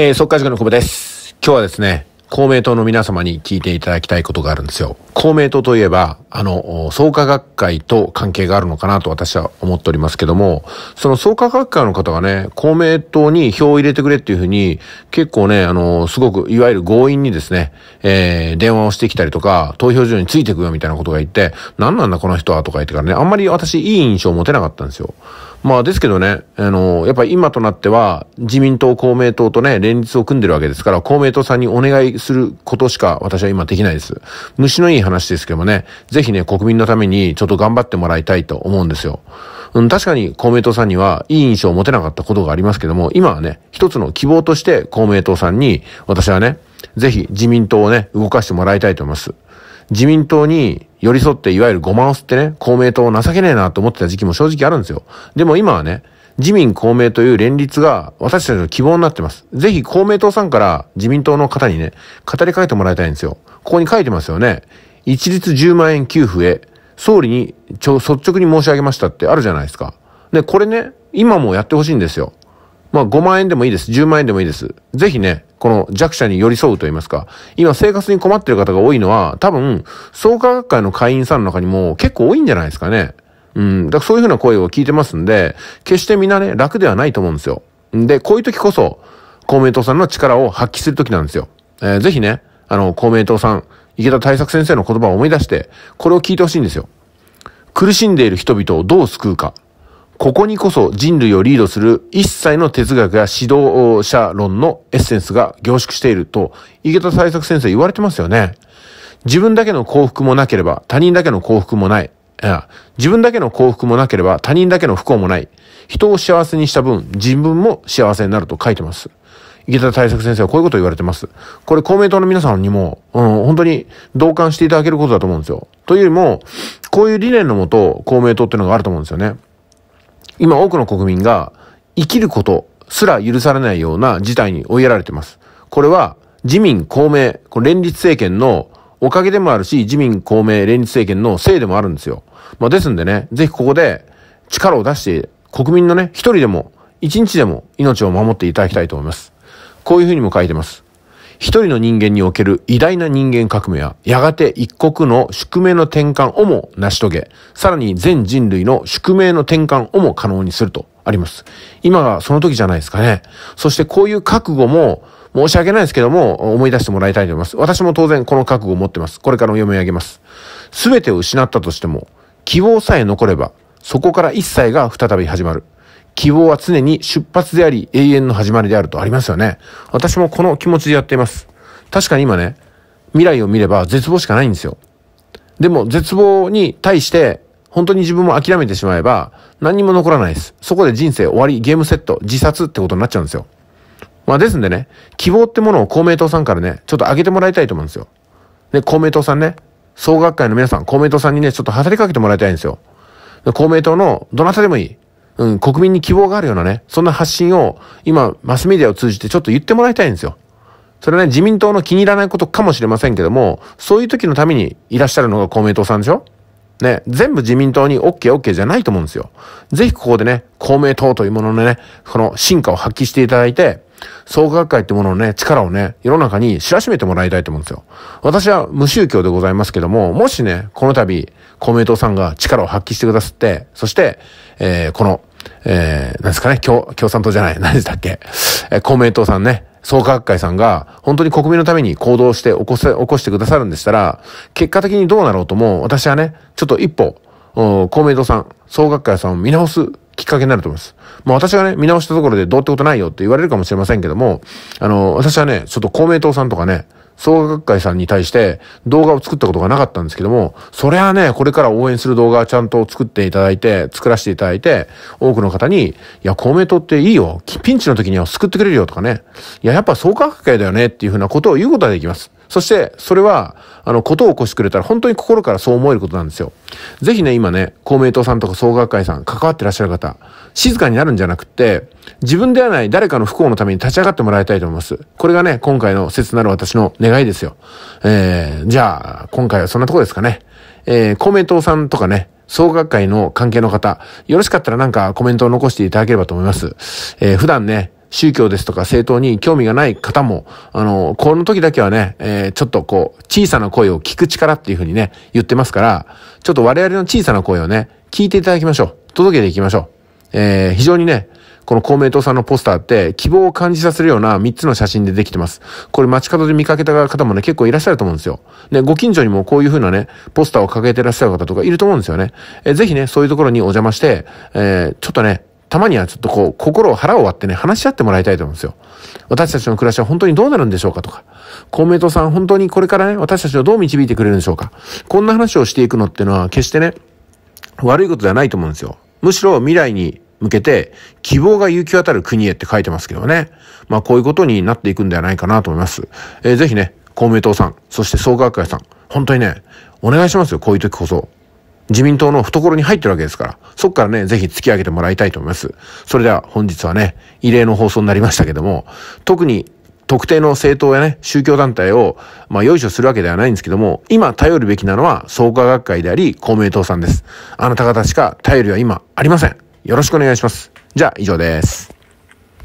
えー、速塾の久保です。今日はですね、公明党の皆様に聞いていただきたいことがあるんですよ。公明党といえば、あの、創価学会と関係があるのかなと私は思っておりますけども、その創価学会の方がね、公明党に票を入れてくれっていうふうに、結構ね、あの、すごく、いわゆる強引にですね、えー、電話をしてきたりとか、投票所についてくよみたいなことが言って、何なんだこの人はとか言ってからね、あんまり私いい印象を持てなかったんですよ。まあですけどね、あの、やっぱり今となっては自民党、公明党とね、連立を組んでるわけですから、公明党さんにお願いすることしか私は今できないです。虫のいい話ですけどもね、ぜひね、国民のためにちょっと頑張ってもらいたいと思うんですよ。うん、確かに公明党さんにはいい印象を持てなかったことがありますけども、今はね、一つの希望として公明党さんに、私はね、ぜひ自民党をね、動かしてもらいたいと思います。自民党に寄り添って、いわゆるごまを吸ってね、公明党を情けねえなと思ってた時期も正直あるんですよ。でも今はね、自民公明という連立が私たちの希望になってます。ぜひ公明党さんから自民党の方にね、語りかけてもらいたいんですよ。ここに書いてますよね。一律10万円給付へ、総理にちょ率直に申し上げましたってあるじゃないですか。で、これね、今もやってほしいんですよ。まあ5万円でもいいです。10万円でもいいです。ぜひね、この弱者に寄り添うと言いますか、今生活に困ってる方が多いのは、多分、創価学会の会員さんの中にも結構多いんじゃないですかね。うん、だからそういうふうな声を聞いてますんで、決してみんなね、楽ではないと思うんですよ。で、こういう時こそ、公明党さんの力を発揮する時なんですよ。えー、ぜひね、あの、公明党さん、池田大作先生の言葉を思い出して、これを聞いてほしいんですよ。苦しんでいる人々をどう救うか。ここにこそ人類をリードする一切の哲学や指導者論のエッセンスが凝縮していると、池田大作先生言われてますよね。自分だけの幸福もなければ他人だけの幸福もない。自分だけの幸福もなければ他人だけの不幸もない。人を幸せにした分、自分も幸せになると書いてます。池田大作先生はこういうことを言われてます。これ公明党の皆さんにも、うん、本当に同感していただけることだと思うんですよ。というよりも、こういう理念のもと、公明党っていうのがあると思うんですよね。今多くの国民が生きることすら許されないような事態に追いやられています。これは自民公明、こ連立政権のおかげでもあるし、自民公明連立政権のせいでもあるんですよ。まあ、ですんでね、ぜひここで力を出して国民のね、一人でも一日でも命を守っていただきたいと思います。こういうふうにも書いてます。一人の人間における偉大な人間革命は、やがて一国の宿命の転換をも成し遂げ、さらに全人類の宿命の転換をも可能にするとあります。今がその時じゃないですかね。そしてこういう覚悟も、申し訳ないですけども、思い出してもらいたいと思います。私も当然この覚悟を持ってます。これからも読み上げます。すべてを失ったとしても、希望さえ残れば、そこから一切が再び始まる。希望は常に出発であり永遠の始まりであるとありますよね。私もこの気持ちでやっています。確かに今ね、未来を見れば絶望しかないんですよ。でも絶望に対して本当に自分も諦めてしまえば何にも残らないです。そこで人生終わり、ゲームセット、自殺ってことになっちゃうんですよ。まあですんでね、希望ってものを公明党さんからね、ちょっと上げてもらいたいと思うんですよ。で、公明党さんね、総学会の皆さん、公明党さんにね、ちょっと働きかけてもらいたいんですよ。公明党のどなたでもいい。うん、国民に希望があるようなね、そんな発信を今、マスメディアを通じてちょっと言ってもらいたいんですよ。それはね、自民党の気に入らないことかもしれませんけども、そういう時のためにいらっしゃるのが公明党さんでしょね、全部自民党に OKOK、じゃないと思うんですよ。ぜひここでね、公明党というもののね、この進化を発揮していただいて、創価学会ってもののね、力をね、世の中に知らしめてもらいたいと思うんですよ。私は無宗教でございますけども、もしね、この度、公明党さんが力を発揮してくださって、そして、えー、このえー、なんですかね、共、共産党じゃない、何でしたっけ、えー、公明党さんね、創価学会さんが、本当に国民のために行動して起こせ、起こしてくださるんでしたら、結果的にどうなろうとも、私はね、ちょっと一歩、公明党さん、総学会さんを見直すきっかけになると思います。まう私がね、見直したところでどうってことないよって言われるかもしれませんけども、あの、私はね、ちょっと公明党さんとかね、総学会さんに対して動画を作ったことがなかったんですけども、それはね、これから応援する動画をちゃんと作っていただいて、作らせていただいて、多くの方に、いや、公明党っていいよ。ピンチの時には救ってくれるよとかね。いや、やっぱ創価学会だよねっていうふうなことを言うことができます。そして、それは、あの、ことを起こしてくれたら本当に心からそう思えることなんですよ。ぜひね、今ね、公明党さんとか総学会さん、関わってらっしゃる方、静かになるんじゃなくて、自分ではない誰かの不幸のために立ち上がってもらいたいと思います。これがね、今回の切なる私の願いですよ。えー、じゃあ、今回はそんなとこですかね。えー、公明党さんとかね、総学会の関係の方、よろしかったらなんかコメントを残していただければと思います。えー、普段ね、宗教ですとか政党に興味がない方も、あの、この時だけはね、えー、ちょっとこう、小さな声を聞く力っていうふうにね、言ってますから、ちょっと我々の小さな声をね、聞いていただきましょう。届けていきましょう。えー、非常にね、この公明党さんのポスターって希望を感じさせるような3つの写真でできてます。これ街角で見かけた方もね、結構いらっしゃると思うんですよ。ね、ご近所にもこういう風なね、ポスターを掲げてらっしゃる方とかいると思うんですよね。えぜひね、そういうところにお邪魔して、えー、ちょっとね、たまにはちょっとこう、心を腹を割ってね、話し合ってもらいたいと思うんですよ。私たちの暮らしは本当にどうなるんでしょうかとか、公明党さん本当にこれからね、私たちをどう導いてくれるんでしょうか。こんな話をしていくのってのは、決してね、悪いことではないと思うんですよ。むしろ未来に向けて、希望が行き渡る国へって書いてますけどね。まあ、こういうことになっていくんではないかなと思います。えー、ぜひね、公明党さん、そして創価学会さん、本当にね、お願いしますよ、こういう時こそ。自民党の懐に入ってるわけですから、そこからね、ぜひ突き上げてもらいたいと思います。それでは本日はね、異例の放送になりましたけども、特に特定の政党やね、宗教団体を、まあ、用意書するわけではないんですけども、今頼るべきなのは創価学会であり、公明党さんです。あなた方しか頼りは今ありません。よろしくお願いします。じゃあ、以上です。